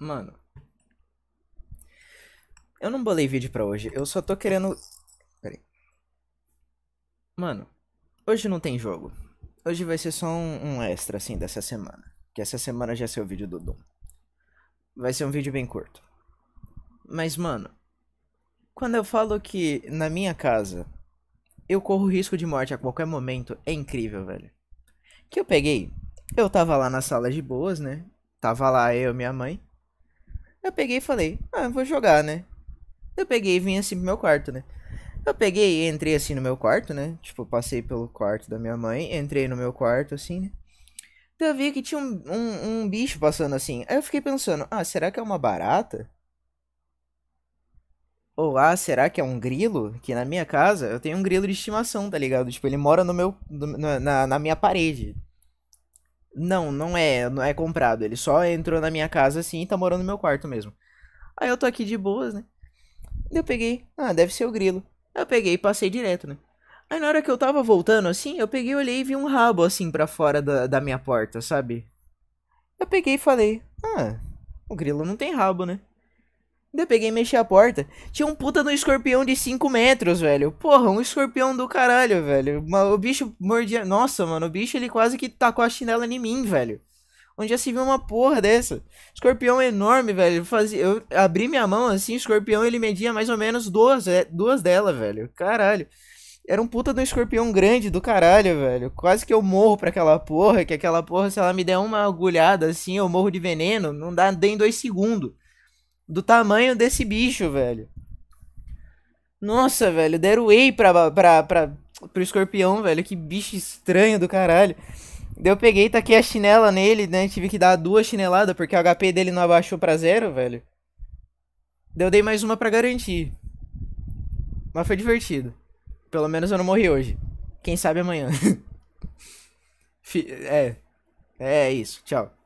Mano. Eu não bolei vídeo pra hoje. Eu só tô querendo. Peraí. Mano, hoje não tem jogo. Hoje vai ser só um, um extra, assim, dessa semana. Que essa semana já é o vídeo do Doom. Vai ser um vídeo bem curto. Mas, mano. Quando eu falo que na minha casa eu corro risco de morte a qualquer momento, é incrível, velho. Que eu peguei. Eu tava lá na sala de boas, né? Tava lá eu e minha mãe. Eu peguei e falei, ah, vou jogar, né? Eu peguei e vim assim pro meu quarto, né? Eu peguei e entrei assim no meu quarto, né? Tipo, passei pelo quarto da minha mãe, entrei no meu quarto assim, né? Então eu vi que tinha um, um, um bicho passando assim. Aí eu fiquei pensando, ah, será que é uma barata? Ou ah, será que é um grilo? Que na minha casa eu tenho um grilo de estimação, tá ligado? Tipo, ele mora no meu. No, na, na minha parede. Não, não é, não é comprado. Ele só entrou na minha casa assim e tá morando no meu quarto mesmo. Aí eu tô aqui de boas, né? Eu peguei, ah, deve ser o grilo. Eu peguei e passei direto, né? Aí na hora que eu tava voltando assim, eu peguei, olhei e vi um rabo assim para fora da, da minha porta, sabe? Eu peguei e falei, ah, o grilo não tem rabo, né? Ainda peguei e mexi a porta. Tinha um puta no escorpião de 5 metros, velho. Porra, um escorpião do caralho, velho. O bicho mordia. Nossa, mano, o bicho ele quase que tacou a chinela em mim, velho. Onde já se viu uma porra dessa? Escorpião é enorme, velho. Eu, fazia... eu abri minha mão assim, escorpião ele media mais ou menos duas, é, duas dela, velho. Caralho. Era um puta de um escorpião grande do caralho, velho. Quase que eu morro pra aquela porra, que aquela porra, se ela me der uma agulhada assim, eu morro de veneno, não dá nem dois segundos do tamanho desse bicho, velho. Nossa, velho, deram whey pra, pra, pra, pro escorpião, velho. Que bicho estranho do caralho. eu peguei e taquei a chinela nele, né? Tive que dar duas chineladas porque o HP dele não abaixou pra zero, velho. eu dei mais uma pra garantir. Mas foi divertido. Pelo menos eu não morri hoje. Quem sabe amanhã. é. É isso. Tchau.